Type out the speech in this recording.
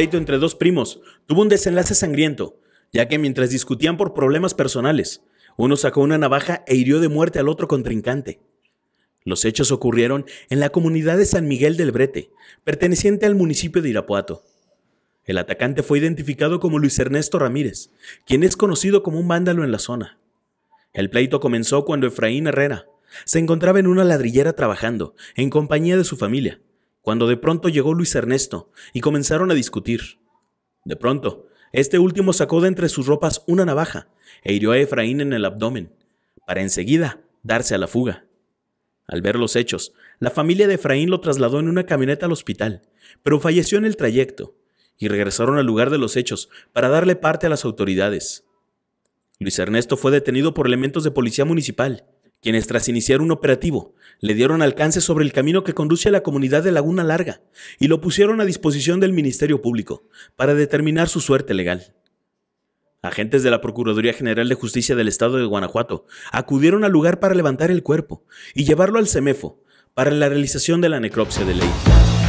pleito entre dos primos tuvo un desenlace sangriento, ya que mientras discutían por problemas personales, uno sacó una navaja e hirió de muerte al otro contrincante. Los hechos ocurrieron en la comunidad de San Miguel del Brete, perteneciente al municipio de Irapuato. El atacante fue identificado como Luis Ernesto Ramírez, quien es conocido como un vándalo en la zona. El pleito comenzó cuando Efraín Herrera se encontraba en una ladrillera trabajando, en compañía de su familia, cuando de pronto llegó Luis Ernesto y comenzaron a discutir. De pronto, este último sacó de entre sus ropas una navaja e hirió a Efraín en el abdomen, para enseguida darse a la fuga. Al ver los hechos, la familia de Efraín lo trasladó en una camioneta al hospital, pero falleció en el trayecto, y regresaron al lugar de los hechos para darle parte a las autoridades. Luis Ernesto fue detenido por elementos de policía municipal quienes tras iniciar un operativo le dieron alcance sobre el camino que conduce a la comunidad de Laguna Larga y lo pusieron a disposición del Ministerio Público para determinar su suerte legal. Agentes de la Procuraduría General de Justicia del Estado de Guanajuato acudieron al lugar para levantar el cuerpo y llevarlo al CEMEFO para la realización de la necropsia de ley.